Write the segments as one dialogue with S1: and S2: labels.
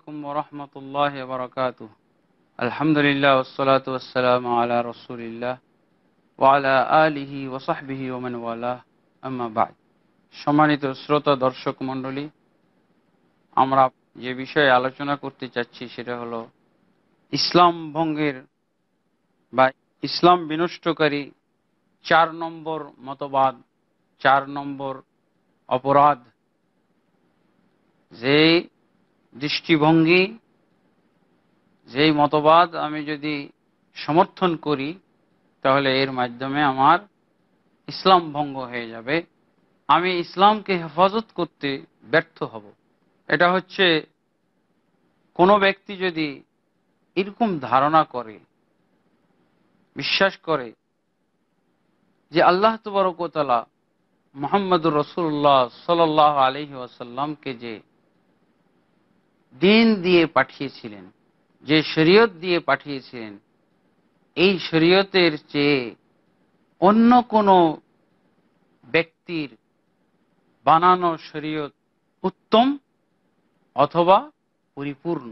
S1: আলাইকুম রহমতুল্লাহ বরকাত আলহামদুলিল্লাহ ওসলাত ওসালাম আলা রসুলিল্লাহ ওয়ালা আলিহি ওসাহবিহি ওমান ওয়ালা আম্মাবাদ সম্মানিত শ্রোতা দর্শক মণ্ডলী আমরা যে বিষয়ে আলোচনা করতে চাচ্ছি সেটা হলো ইসলাম ভঙ্গের বা ইসলাম বিনষ্টকারী চার নম্বর মতবাদ চার নম্বর অপরাধ যে দৃষ্টিভঙ্গি যেই মতবাদ আমি যদি সমর্থন করি তাহলে এর মাধ্যমে আমার ইসলাম ভঙ্গ হয়ে যাবে আমি ইসলামকে হেফাজত করতে ব্যর্থ হব এটা হচ্ছে কোনো ব্যক্তি যদি এরকম ধারণা করে বিশ্বাস করে যে আল্লাহ তবরকতলা মোহাম্মদুর রসুল্লাহ সাল আলহি আসাল্লামকে যে দিন দিয়ে পাঠিয়েছিলেন যে শরীয়ত দিয়ে পাঠিয়েছিলেন এই শরীয়তের চেয়ে অন্য কোনো ব্যক্তির বানানো শরীয়ত উত্তম অথবা পরিপূর্ণ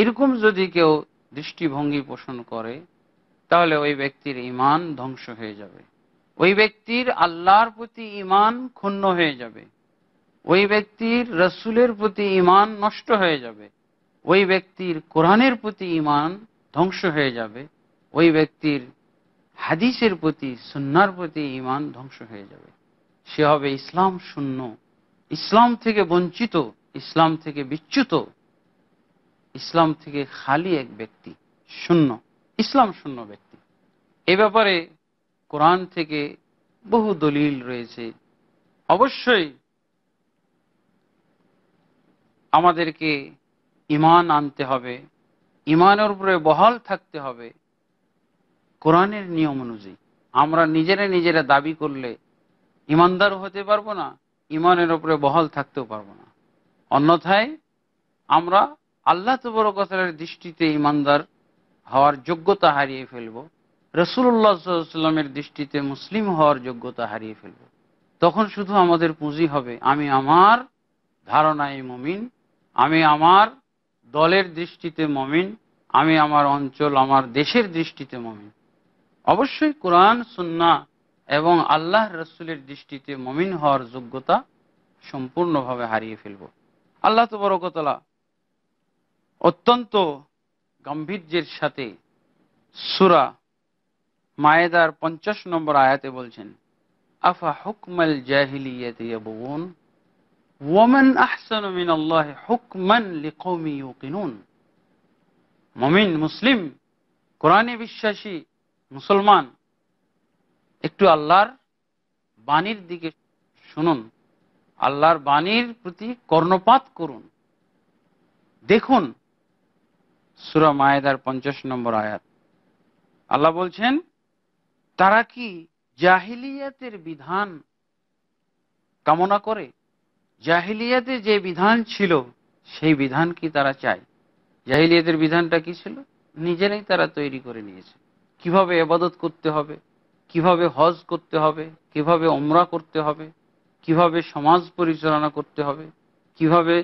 S1: এরকম যদি কেউ দৃষ্টিভঙ্গি পোষণ করে তাহলে ওই ব্যক্তির ইমান ধ্বংস হয়ে যাবে ওই ব্যক্তির আল্লাহর প্রতি ইমান ক্ষুণ্ণ হয়ে যাবে ওই ব্যক্তির রসুলের প্রতি ইমান নষ্ট হয়ে যাবে ওই ব্যক্তির কোরআনের প্রতি ইমান ধ্বংস হয়ে যাবে ওই ব্যক্তির হাদিসের প্রতি সুন্নার প্রতি ইমান ধ্বংস হয়ে যাবে সে হবে ইসলাম শূন্য ইসলাম থেকে বঞ্চিত ইসলাম থেকে বিচ্যুত ইসলাম থেকে খালি এক ব্যক্তি শূন্য ইসলাম শূন্য ব্যক্তি এ ব্যাপারে কোরআন থেকে বহু দলিল রয়েছে অবশ্যই আমাদেরকে ইমান আনতে হবে ইমানের উপরে বহাল থাকতে হবে কোরআনের নিয়ম অনুযায়ী আমরা নিজেরা নিজেরা দাবি করলে ইমানদার হতে পারবো না ইমানের উপরে বহাল থাকতেও পারবো না অন্যথায় আমরা আল্লাহ কথার দৃষ্টিতে ইমানদার হওয়ার যোগ্যতা হারিয়ে ফেলব রসুল্লাহামের দৃষ্টিতে মুসলিম হওয়ার যোগ্যতা হারিয়ে ফেলব তখন শুধু আমাদের পুঁজি হবে আমি আমার ধারণায় মমিন আমি আমার দলের দৃষ্টিতে মমিন আমি আমার অঞ্চল আমার দেশের দৃষ্টিতে মমিন অবশ্যই কোরআন সুন্না এবং আল্লাহ রসুলের দৃষ্টিতে মমিন হওয়ার যোগ্যতা সম্পূর্ণভাবে হারিয়ে ফেলব আল্লাহ তো তবরকতলা অত্যন্ত গাম্ভীর্যের সাথে সুরা মায়েদার পঞ্চাশ নম্বর আয়াতে বলছেন আফা হুকমাল জাহিলিয়া বোন ওয়ামান আহসান মিন আল্লাহ হুকমান লিকৌমি ইউকিনুন মমিন মুসলিম কোরআনে বিশ্বাসী মুসলমান একটু আল্লাহর বাণীর দিকে শুনুন আল্লাহর বাণীর প্রতি কর্ণপাত করুন দেখুন সুরা মায়েদার পঞ্চাশ নম্বর আয়াত আল্লাহ বলছেন তারা কি জাহিলিয়াতের বিধান কামনা করে জাহিলিয়াতে যে বিধান ছিল সেই বিধান কি তারা চায় জাহিলিয়াতের বিধানটা কি ছিল নিজেরাই তারা তৈরি করে নিয়েছে কিভাবে এবাদত করতে হবে কিভাবে হজ করতে হবে কিভাবে ওমরা করতে হবে কিভাবে সমাজ পরিচালনা করতে হবে কিভাবে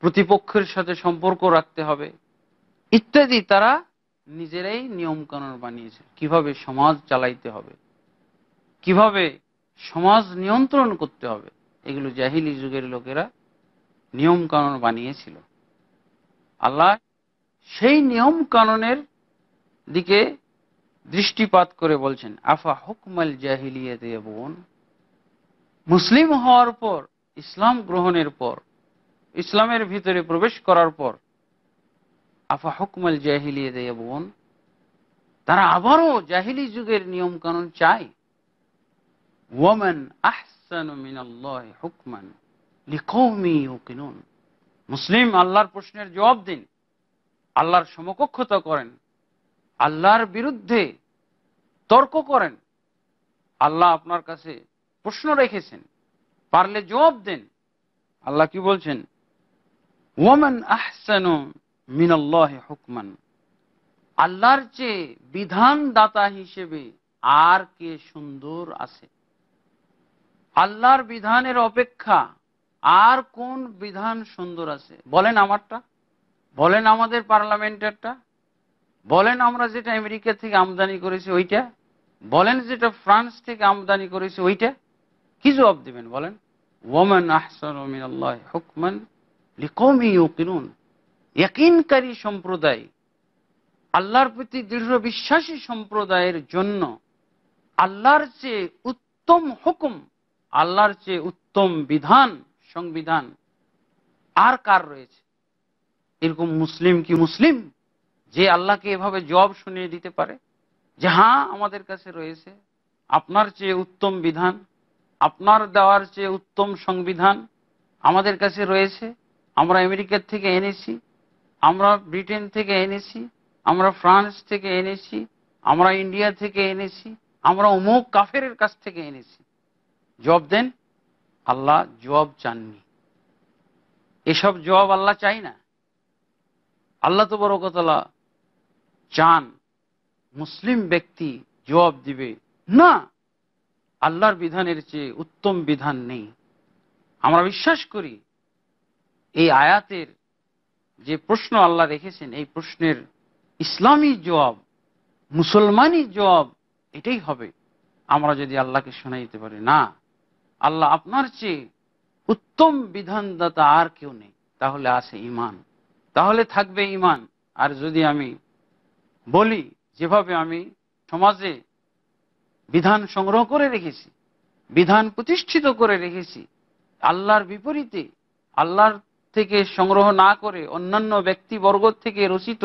S1: প্রতিপক্ষের সাথে সম্পর্ক রাখতে হবে ইত্যাদি তারা নিজেরাই নিয়মকানুন বানিয়েছে কিভাবে সমাজ চালাইতে হবে কিভাবে সমাজ নিয়ন্ত্রণ করতে হবে এগুলো জাহিলি যুগের লোকেরা নিয়ম কানুন বানিয়েছিল আল্লাহ সেই নিয়ম কানুনের দিকে দৃষ্টিপাত করে বলছেন আফা হুকমাল জাহিলিয়াতে বোন মুসলিম হওয়ার পর ইসলাম গ্রহণের পর ইসলামের ভিতরে প্রবেশ করার পর আফা হুকমাল জাহিলিয়াতে বোন তারা আবারও জাহিলি যুগের নিয়ম কানুন চায় ওমেন আহস মুসলিম আল্লাহর প্রশ্নের জবাব দিন আল্লাহর সমকক্ষতা করেন আল্লাহর বিরুদ্ধে তর্ক করেন আল্লাহ আপনার কাছে প্রশ্ন রেখেছেন পারলে জবাব দেন আল্লাহ কি বলছেন ওমেন আহসান মিনাল্লাহ হুকমান আল্লাহর চেয়ে বিধান দাতা হিসেবে আর কে সুন্দর আছে আল্লাহর বিধানের অপেক্ষা আর কোন বিধান সুন্দর আছে বলেন আমারটা বলেন আমাদের পার্লামেন্টেরটা বলেন আমরা যেটা আমেরিকা থেকে আমদানি করেছি ওইটা বলেন যেটা ফ্রান্স থেকে আমদানি করেছি ওইটা কি জবাব দেবেন বলেন ওমান আহসান হুকমান লিকমিউকিনুন একইনকারী সম্প্রদায় আল্লাহর প্রতি দৃঢ় বিশ্বাসী সম্প্রদায়ের জন্য আল্লাহর চেয়ে উত্তম হুকুম আল্লাহর চেয়ে উত্তম বিধান সংবিধান আর কার রয়েছে এরকম মুসলিম কি মুসলিম যে আল্লাহকে এভাবে জব শুনিয়ে দিতে পারে যে হ্যাঁ আমাদের কাছে রয়েছে আপনার চেয়ে উত্তম বিধান আপনার দেওয়ার চেয়ে উত্তম সংবিধান আমাদের কাছে রয়েছে আমরা আমেরিকার থেকে এনেছি আমরা ব্রিটেন থেকে এনেছি আমরা ফ্রান্স থেকে এনেছি আমরা ইন্ডিয়া থেকে এনেছি আমরা অমুক কাফের কাছ থেকে এনেছি জবাব দেন আল্লাহ জবাব চাননি এসব জবাব আল্লাহ চাই না আল্লাহ তো বরকতলা চান মুসলিম ব্যক্তি জবাব দিবে না আল্লাহর বিধানের চেয়ে উত্তম বিধান নেই আমরা বিশ্বাস করি এই আয়াতের যে প্রশ্ন আল্লাহ রেখেছেন এই প্রশ্নের ইসলামী জবাব মুসলমানই জবাব এটাই হবে আমরা যদি আল্লাহকে শোনা যেতে পারি না আল্লাহ আপনার চেয়ে উত্তম বিধানদাতা আর কেউ নেই তাহলে আছে ইমান তাহলে থাকবে ইমান আর যদি আমি বলি যেভাবে আমি সমাজে বিধান সংগ্রহ করে রেখেছি বিধান প্রতিষ্ঠিত করে রেখেছি আল্লাহর বিপরীতে আল্লাহর থেকে সংগ্রহ না করে অন্যান্য ব্যক্তিবর্গ থেকে রচিত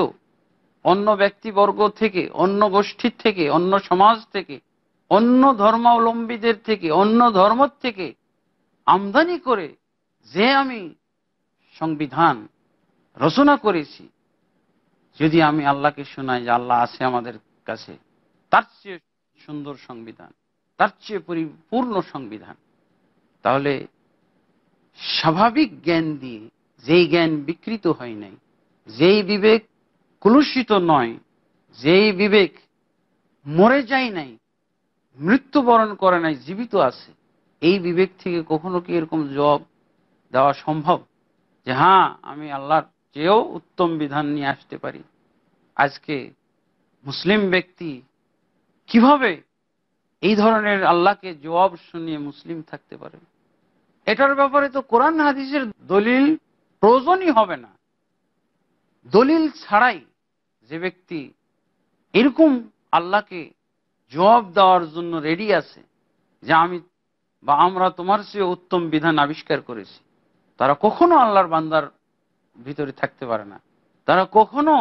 S1: অন্য ব্যক্তিবর্গ থেকে অন্য গোষ্ঠীর থেকে অন্য সমাজ থেকে অন্য ধর্মাবলম্বীদের থেকে অন্য ধর্ম থেকে আমদানি করে যে আমি সংবিধান রচনা করেছি যদি আমি আল্লাহকে শোনাই যে আল্লাহ আছে আমাদের কাছে তার চেয়ে সুন্দর সংবিধান তার চেয়ে পরিপূর্ণ সংবিধান তাহলে স্বাভাবিক জ্ঞান দিয়ে যেই জ্ঞান বিকৃত হয় নাই যেই বিবেক কলুষিত নয় যেই বিবেক মরে যায় নাই মৃত্যুবরণ করে নাই জীবিত আছে এই বিবেক থেকে কখনো কি এরকম জবাব দেওয়া সম্ভব যে হ্যাঁ আমি আল্লাহর চেয়েও উত্তম বিধান নিয়ে আসতে পারি আজকে মুসলিম ব্যক্তি কিভাবে এই ধরনের আল্লাহকে জবাব শুনিয়ে মুসলিম থাকতে পারে এটার ব্যাপারে তো কোরআন হাদিসের দলিল প্রয়োজনই হবে না দলিল ছাড়াই যে ব্যক্তি এরকম আল্লাহকে জবাব দেওয়ার জন্য রেডি আছে যে আমি বা আমরা তোমার চেয়ে উত্তম বিধান আবিষ্কার করেছি তারা কখনো আল্লাহর বান্দার ভিতরে থাকতে পারে না তারা কখনো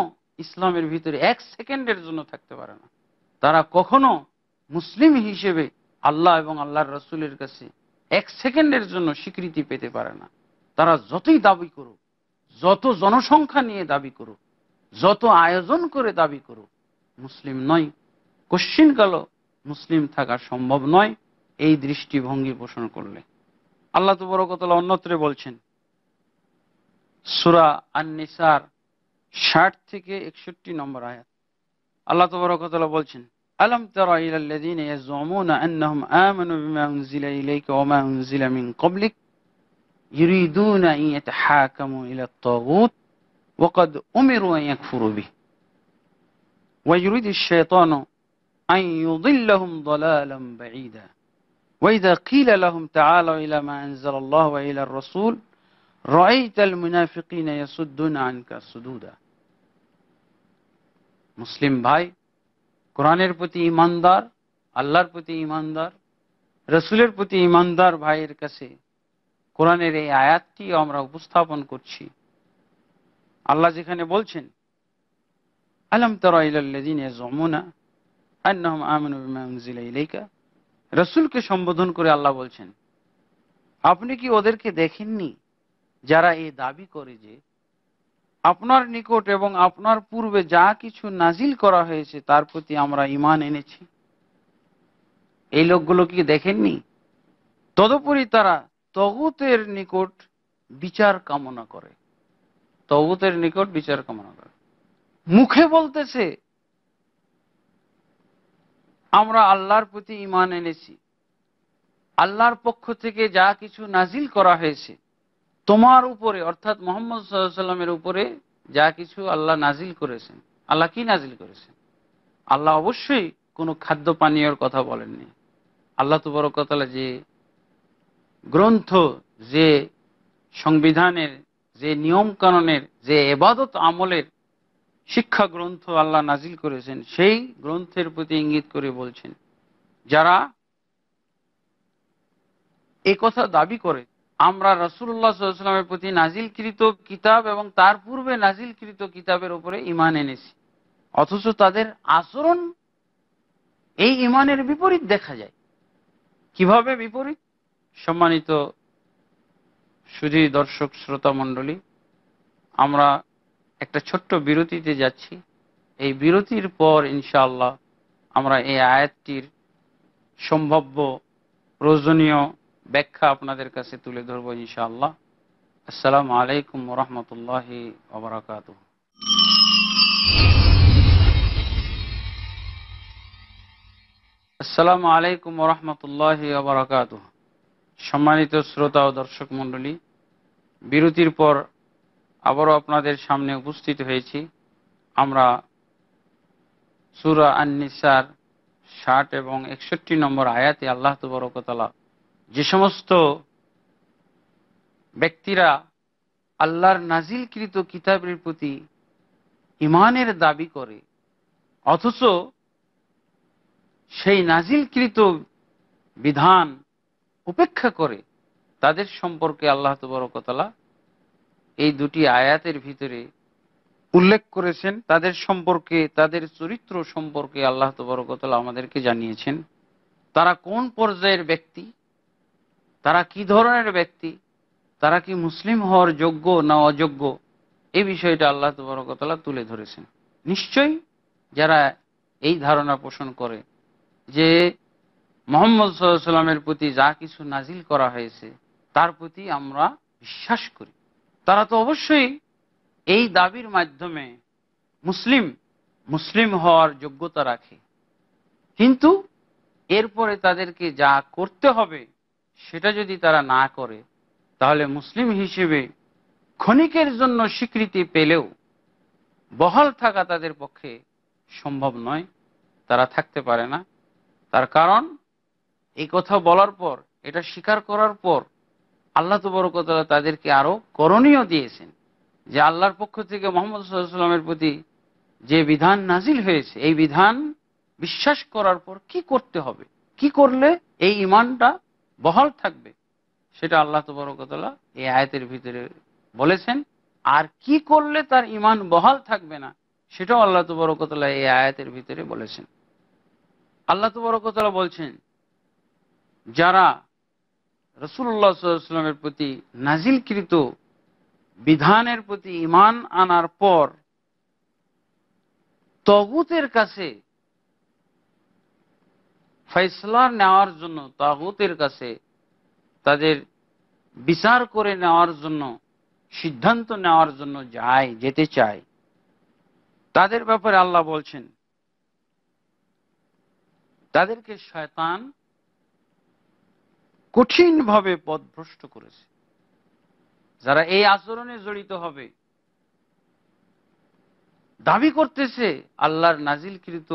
S1: ইসলামের ভিতরে এক সেকেন্ডের জন্য থাকতে পারে না তারা কখনো মুসলিম হিসেবে আল্লাহ এবং আল্লাহর রসুলের কাছে এক সেকেন্ডের জন্য স্বীকৃতি পেতে পারে না তারা যতই দাবি করুক যত জনসংখ্যা নিয়ে দাবি করুক যত আয়োজন করে দাবি করুক মুসলিম নয় কশ্চিন কালো মুসলিম থাকা সম্ভব নয় এই দৃষ্টিভঙ্গি পোষণ করলে আল্লাহ তো তুবরকতলা অন্যত্রে বলছেন সুরা আননিসার ষাট থেকে একষট্টি নম্বর আয়াত আল্লাহ তবরকতলা বলছেন আলম তরাইলিক يريدون أن يضلهم ضلالا بعيدا وإذا قيل لهم تعالوا إلى ما أنزل الله وإلى الرسول رأيت المنافقين يصدون عنك صدودا মুসলিম ভাই কোরআনের প্রতি ইমানদার আল্লাহর প্রতি ইমানদার রসুলের প্রতি ইমানদার ভাইয়ের কাছে কোরআনের এই আয়াতটি আমরা উপস্থাপন করছি আল্লাহ যেখানে বলছেন আলম তরাইল্লাদিন জমুনা রসুলকে সম্বোধন করে আল্লাহ বলছেন আপনি কি ওদেরকে দেখেননি যারা এই দাবি করে যে আপনার নিকট এবং আপনার পূর্বে যা কিছু নাজিল করা হয়েছে তার প্রতি আমরা ইমান এনেছি এই লোকগুলো কি দেখেননি তদুপরি তারা তগুতের নিকট বিচার কামনা করে তগুতের নিকট বিচার কামনা করে মুখে বলতেছে আমরা আল্লাহর প্রতি ইমান এনেছি আল্লাহর পক্ষ থেকে যা কিছু নাজিল করা হয়েছে তোমার উপরে অর্থাৎ মোহাম্মদ সাল্লামের উপরে যা কিছু আল্লাহ নাজিল করেছেন আল্লাহ কি নাজিল করেছেন আল্লাহ অবশ্যই কোনো খাদ্য পানীয়র কথা বলেননি আল্লাহ তো বড় কথা যে গ্রন্থ যে সংবিধানের যে নিয়মকানুনের যে এবাদত আমলের শিক্ষা গ্রন্থ আল্লাহ নাজিল করেছেন সেই গ্রন্থের প্রতি ইঙ্গিত করে বলছেন যারা এ কথা দাবি করে আমরা সাল্লামের প্রতি নাজিলকৃত কিতাব এবং তার পূর্বে নাজিলকৃত কিতাবের উপরে ইমান এনেছি অথচ তাদের আচরণ এই ইমানের বিপরীত দেখা যায় কিভাবে বিপরীত সম্মানিত সুধী দর্শক শ্রোতা মন্ডলী আমরা একটা ছোট্ট বিরতিতে যাচ্ছি এই বিরতির পর ইনশাআল্লাহ আমরা এই আয়াতটির সম্ভাব্য প্রয়োজনীয় ব্যাখ্যা আপনাদের কাছে তুলে ধরবো ইনশাআল্লাহ আসসালামু আলাইকুম রহমতুল্লাহ আবরাকাত আসসালামু আলাইকুম রহমতুল্লাহ আবরাকাত সম্মানিত শ্রোতা ও দর্শক মন্ডলী বিরতির পর আবারও আপনাদের সামনে উপস্থিত হয়েছি আমরা সুরা আন্নিসার ষাট এবং একষট্টি নম্বর আয়াতে আল্লাহ তবরকতলা যে সমস্ত ব্যক্তিরা আল্লাহর নাজিলকৃত কিতাবের প্রতি ইমানের দাবি করে অথচ সেই নাজিলকৃত বিধান উপেক্ষা করে তাদের সম্পর্কে আল্লাহ তবরকতলা এই দুটি আয়াতের ভিতরে উল্লেখ করেছেন তাদের সম্পর্কে তাদের চরিত্র সম্পর্কে আল্লাহ তবরকতলা আমাদেরকে জানিয়েছেন তারা কোন পর্যায়ের ব্যক্তি তারা কি ধরনের ব্যক্তি তারা কি মুসলিম হওয়ার যোগ্য না অযোগ্য এই বিষয়টা আল্লাহ তবরকতলা তুলে ধরেছেন নিশ্চয়ই যারা এই ধারণা পোষণ করে যে মোহাম্মদ সাল্লামের প্রতি যা কিছু নাজিল করা হয়েছে তার প্রতি আমরা বিশ্বাস করি তারা তো অবশ্যই এই দাবির মাধ্যমে মুসলিম মুসলিম হওয়ার যোগ্যতা রাখে কিন্তু এরপরে তাদেরকে যা করতে হবে সেটা যদি তারা না করে তাহলে মুসলিম হিসেবে ক্ষণিকের জন্য স্বীকৃতি পেলেও বহাল থাকা তাদের পক্ষে সম্ভব নয় তারা থাকতে পারে না তার কারণ এই কথা বলার পর এটা স্বীকার করার পর আল্লাহ তবরকতলা তাদেরকে আরো করণীয় দিয়েছেন যে আল্লাহর পক্ষ থেকে মোহাম্মদ সাল্লামের প্রতি যে বিধান নাজিল হয়েছে এই বিধান বিশ্বাস করার পর কি করতে হবে কি করলে এই ইমানটা বহাল থাকবে সেটা আল্লাহ তবরকতলা এই আয়াতের ভিতরে বলেছেন আর কি করলে তার ইমান বহাল থাকবে না সেটাও আল্লাহ তবরকতলা এই আয়াতের ভিতরে বলেছেন আল্লাহ তবরকতলা বলছেন যারা রসুল্লাহ সাল্লামের প্রতি নাজিলকৃত বিধানের প্রতি ইমান আনার পর তগুতের কাছে ফেসলা নেওয়ার জন্য তাগুতের কাছে তাদের বিচার করে নেওয়ার জন্য সিদ্ধান্ত নেওয়ার জন্য যায় যেতে চায় তাদের ব্যাপারে আল্লাহ বলছেন তাদেরকে শয়তান কঠিনভাবে পদভ্রষ্ট করেছে যারা এই আচরণে জড়িত হবে দাবি করতেছে আল্লাহর নাজিলকৃত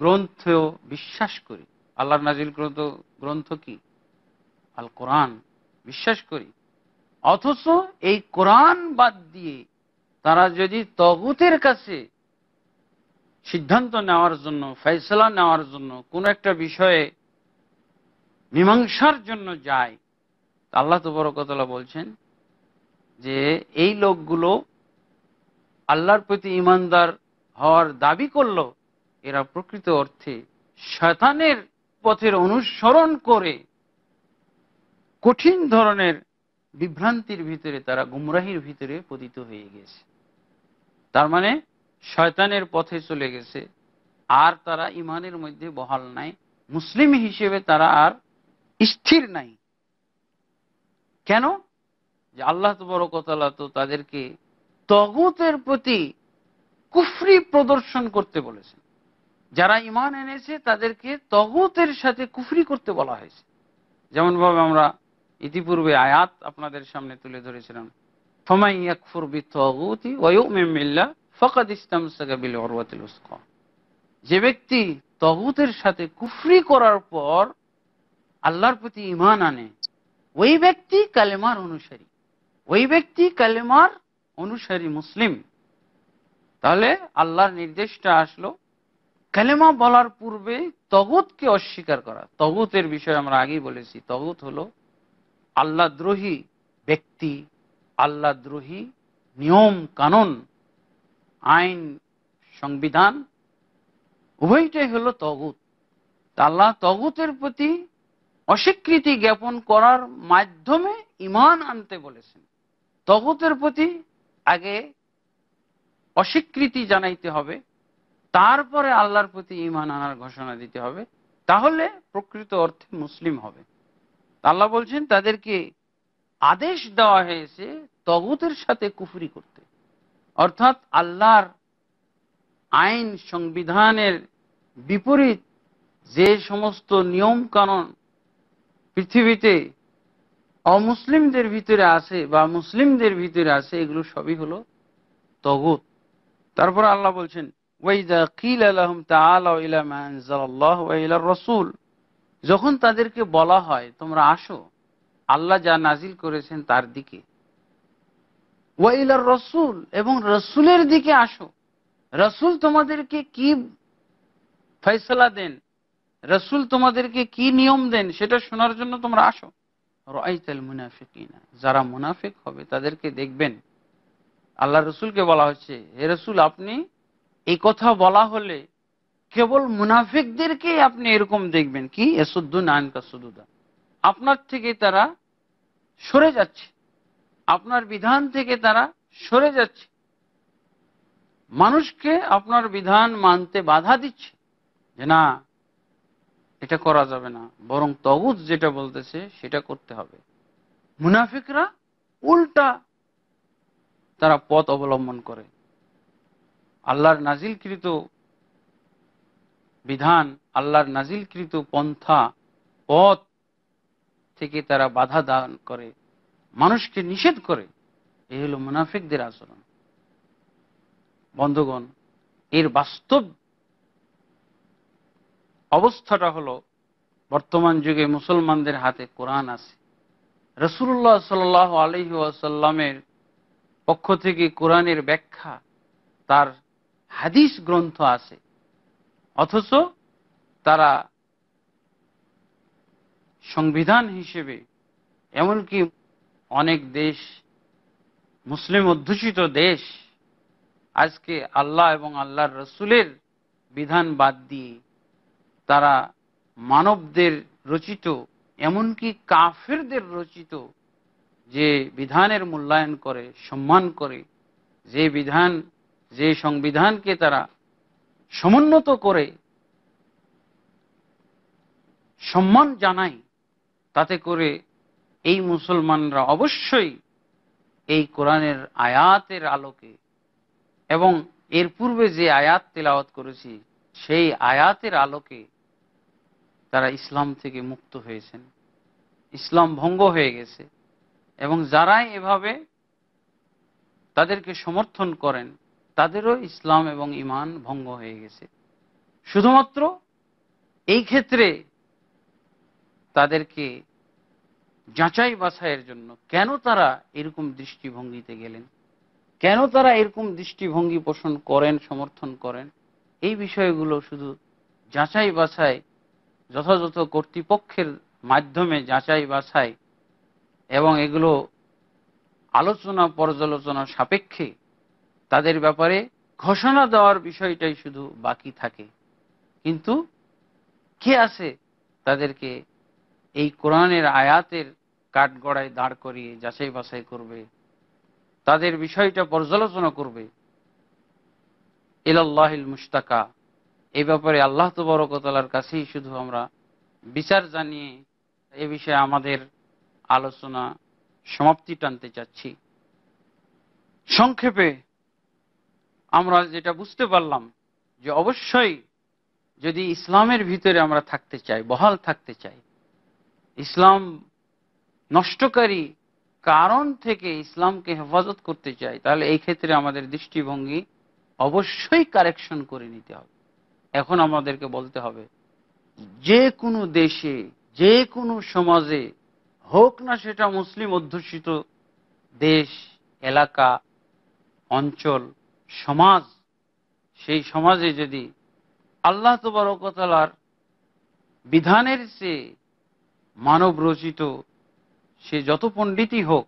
S1: গ্রন্থ বিশ্বাস করি আল্লাহর নাজিলকৃত গ্রন্থ কি আল কোরআন বিশ্বাস করি অথচ এই কোরআন বাদ দিয়ে তারা যদি তগুতের কাছে সিদ্ধান্ত নেওয়ার জন্য ফেসলা নেওয়ার জন্য কোন একটা বিষয়ে মীমাংসার জন্য যায় আল্লাহ তো তবরকতলা বলছেন যে এই লোকগুলো আল্লাহর প্রতি ইমানদার হওয়ার দাবি করল এরা প্রকৃত অর্থে শয়তানের পথের অনুসরণ করে কঠিন ধরনের বিভ্রান্তির ভিতরে তারা গুমরাহির ভিতরে পতিত হয়ে গেছে তার মানে শয়তানের পথে চলে গেছে আর তারা ইমানের মধ্যে বহাল নাই মুসলিম হিসেবে তারা আর স্থির নাই কেন যে আল্লাহ তবরকতলা তো তাদেরকে তগুতের প্রতি কুফরি প্রদর্শন করতে বলেছেন যারা ইমান এনেছে তাদেরকে তগুতের সাথে কুফরি করতে বলা হয়েছে যেমন ভাবে আমরা ইতিপূর্বে আয়াত আপনাদের সামনে তুলে ধরেছিলাম যে ব্যক্তি তগুতের সাথে কুফরি করার পর আল্লাহর প্রতি ইমান আনে ওই ব্যক্তি কালেমার অনুসারী ওই ব্যক্তি কালেমার অনুসারী মুসলিম তাহলে আল্লাহর নির্দেশটা আসলো কালেমা বলার পূর্বে তগুতকে অস্বীকার করা তগুতের বিষয়ে আমরা আগেই বলেছি তগুত হলো আল্লাহদ্রোহী ব্যক্তি আল্লাহদ্রোহী নিয়ম কানুন আইন সংবিধান উভয়টাই হলো তগুত আল্লাহ তগুতের প্রতি অস্বীকৃতি জ্ঞাপন করার মাধ্যমে ইমান আনতে বলেছেন তগতের প্রতি আগে অস্বীকৃতি জানাইতে হবে তারপরে আল্লাহর প্রতি ইমান আনার ঘোষণা দিতে হবে তাহলে প্রকৃত অর্থে মুসলিম হবে আল্লাহ বলছেন তাদেরকে আদেশ দেওয়া হয়েছে তগতের সাথে কুফরি করতে অর্থাৎ আল্লাহর আইন সংবিধানের বিপরীত যে সমস্ত নিয়ম কানুন পৃথিবীতে অমুসলিমদের ভিতরে আছে বা মুসলিমদের ভিতরে আছে এগুলো সবই হলো তগুত তারপর আল্লাহ বলছেন রসুল যখন তাদেরকে বলা হয় তোমরা আসো আল্লাহ যা নাজিল করেছেন তার দিকে ওয়াইলার রসুল এবং রসুলের দিকে আসো রসুল তোমাদেরকে কি ফয়সলা দেন রসুল তোমাদেরকে কি নিয়ম দেন সেটা শোনার জন্য তোমরা আসো রাইতাল মুনাফিকিনা যারা মুনাফিক হবে তাদেরকে দেখবেন আল্লাহ রসুলকে বলা হচ্ছে হে রসুল আপনি এই কথা বলা হলে কেবল মুনাফিকদেরকে আপনি এরকম দেখবেন কি এসুদ্দুন আয়নকা সুদুদা আপনার থেকে তারা সরে যাচ্ছে আপনার বিধান থেকে তারা সরে যাচ্ছে মানুষকে আপনার বিধান মানতে বাধা দিচ্ছে যে না এটা করা যাবে না বরং তগুজ যেটা বলতেছে সেটা করতে হবে মুনাফিকরা উল্টা তারা পথ অবলম্বন করে আল্লাহর নাজিলকৃত বিধান আল্লাহর নাজিলকৃত পন্থা পথ থেকে তারা বাধা দান করে মানুষকে নিষেধ করে এই হল মুনাফিকদের আচরণ বন্ধুগণ এর বাস্তব অবস্থাটা হলো বর্তমান যুগে মুসলমানদের হাতে কোরআন আছে রসুল্লাহ সাল আলহি আসাল্লামের পক্ষ থেকে কোরআনের ব্যাখ্যা তার হাদিস গ্রন্থ আছে অথচ তারা সংবিধান হিসেবে এমনকি অনেক দেশ মুসলিম অধ্যুষিত দেশ আজকে আল্লাহ এবং আল্লাহর রসুলের বিধান বাদ দিয়ে তারা মানবদের রচিত এমনকি কাফেরদের রচিত যে বিধানের মূল্যায়ন করে সম্মান করে যে বিধান যে সংবিধানকে তারা সমুন্নত করে সম্মান জানায় তাতে করে এই মুসলমানরা অবশ্যই এই কোরআনের আয়াতের আলোকে এবং এর পূর্বে যে আয়াত তেলাওয়াত করেছি সেই আয়াতের আলোকে তারা ইসলাম থেকে মুক্ত হয়েছেন ইসলাম ভঙ্গ হয়ে গেছে এবং যারাই এভাবে তাদেরকে সমর্থন করেন তাদেরও ইসলাম এবং ইমান ভঙ্গ হয়ে গেছে শুধুমাত্র এই ক্ষেত্রে তাদেরকে যাচাই বাছাইয়ের জন্য কেন তারা এরকম দৃষ্টিভঙ্গিতে গেলেন কেন তারা এরকম দৃষ্টিভঙ্গি পোষণ করেন সমর্থন করেন এই বিষয়গুলো শুধু যাচাই বাছাই যথাযথ কর্তৃপক্ষের মাধ্যমে যাচাই বাছাই এবং এগুলো আলোচনা পর্যালোচনা সাপেক্ষে তাদের ব্যাপারে ঘোষণা দেওয়ার বিষয়টাই শুধু বাকি থাকে কিন্তু কে আছে তাদেরকে এই কোরআনের আয়াতের কাঠগড়ায় দাঁড় করিয়ে যাচাই বাছাই করবে তাদের বিষয়টা পর্যালোচনা করবে এলাল্লাহিল মুস্তাকা এই ব্যাপারে আল্লাহ তো তবরকতলার কাছেই শুধু আমরা বিচার জানিয়ে এ বিষয়ে আমাদের আলোচনা সমাপ্তি টানতে চাচ্ছি সংক্ষেপে আমরা যেটা বুঝতে পারলাম যে অবশ্যই যদি ইসলামের ভিতরে আমরা থাকতে চাই বহাল থাকতে চাই ইসলাম নষ্টকারী কারণ থেকে ইসলামকে হেফাজত করতে চাই তাহলে এই ক্ষেত্রে আমাদের দৃষ্টিভঙ্গি অবশ্যই কারেকশন করে নিতে হবে এখন আমাদেরকে বলতে হবে যে কোনো দেশে যে কোনো সমাজে হোক না সেটা মুসলিম অধ্যুষিত দেশ এলাকা অঞ্চল সমাজ সেই সমাজে যদি আল্লাহ তবরকতালার বিধানের চেয়ে মানব রচিত সে যত পণ্ডিতই হোক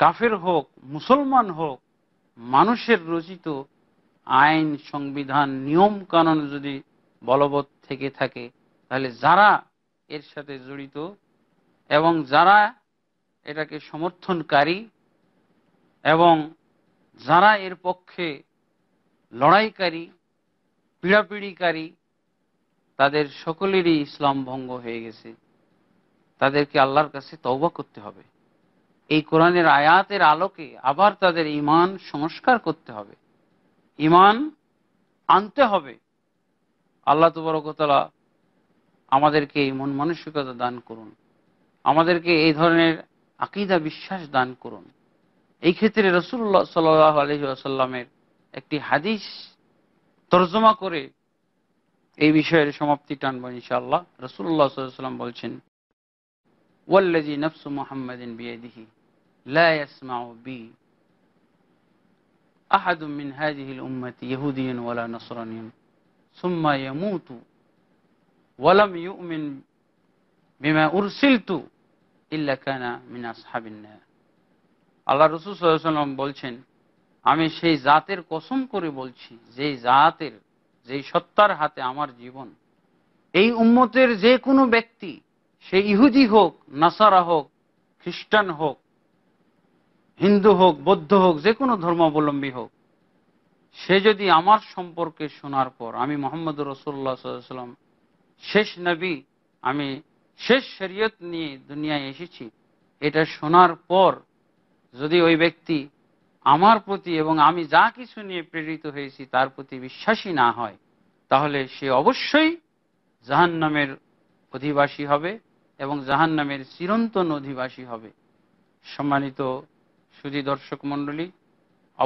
S1: কাফের হোক মুসলমান হোক মানুষের রচিত আইন সংবিধান নিয়ম কানুন যদি বলবৎ থেকে থাকে তাহলে যারা এর সাথে জড়িত এবং যারা এটাকে সমর্থনকারী এবং যারা এর পক্ষে লড়াইকারী পীড়াপিড়িকারী তাদের সকলেরই ইসলাম ভঙ্গ হয়ে গেছে তাদেরকে আল্লাহর কাছে তওবা করতে হবে এই কোরআনের আয়াতের আলোকে আবার তাদের ইমান সংস্কার করতে হবে ইমান আনতে হবে আল্লাহ তবরকতলা আমাদেরকে এই মন মানসিকতা দান করুন আমাদেরকে এই ধরনের আকিদা বিশ্বাস দান করুন এই ক্ষেত্রে রসুল্লাহ সাল্লাহ আলহি আসাল্লামের একটি হাদিস তর্জমা করে এই বিষয়ের সমাপ্তি টানব ইনশাআল্লাহ রসুল্লাহ সাল্লাম বলছেন ওয়াল্লাজি নফসু মোহাম্মদিন বিয়ে দিহি লাসমাউ বি أحد من هذه الأمة يهوديا ولا نصرانيا ثم يموت ولم يؤمن بما أرسلت إلا كان من أصحاب النار আল্লাহ রসুল সাল্লাম বলছেন আমি সেই জাতের কসম করে বলছি যে জাতের যেই সত্তার হাতে আমার জীবন এই উম্মতের যে কোনো ব্যক্তি সে ইহুদি হোক নাসারা হোক খ্রিস্টান হোক হিন্দু হোক বৌদ্ধ হোক যে কোনো ধর্মাবলম্বী হোক সে যদি আমার সম্পর্কে শোনার পর আমি মোহাম্মদ রসুল্লাহ সাল্লাম শেষ নবী আমি শেষ শরীয়ত নিয়ে দুনিয়ায় এসেছি এটা শোনার পর যদি ওই ব্যক্তি আমার প্রতি এবং আমি যা কিছু নিয়ে প্রেরিত হয়েছি তার প্রতি বিশ্বাসী না হয় তাহলে সে অবশ্যই জাহান্নামের অধিবাসী হবে এবং জাহান্নামের চিরন্তন অধিবাসী হবে সম্মানিত সুজি দর্শক মণ্ডলী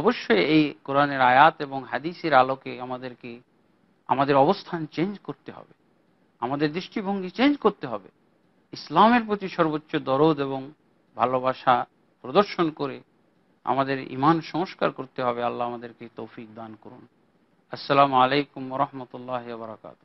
S1: অবশ্যই এই কোরআনের আয়াত এবং হাদিসের আলোকে আমাদেরকে আমাদের অবস্থান চেঞ্জ করতে হবে আমাদের দৃষ্টিভঙ্গি চেঞ্জ করতে হবে ইসলামের প্রতি সর্বোচ্চ দরদ এবং ভালোবাসা প্রদর্শন করে আমাদের ইমান সংস্কার করতে হবে আল্লাহ আমাদেরকে তৌফিক দান করুন আসসালামু আলাইকুম রহমতুল্লাহ বারকাত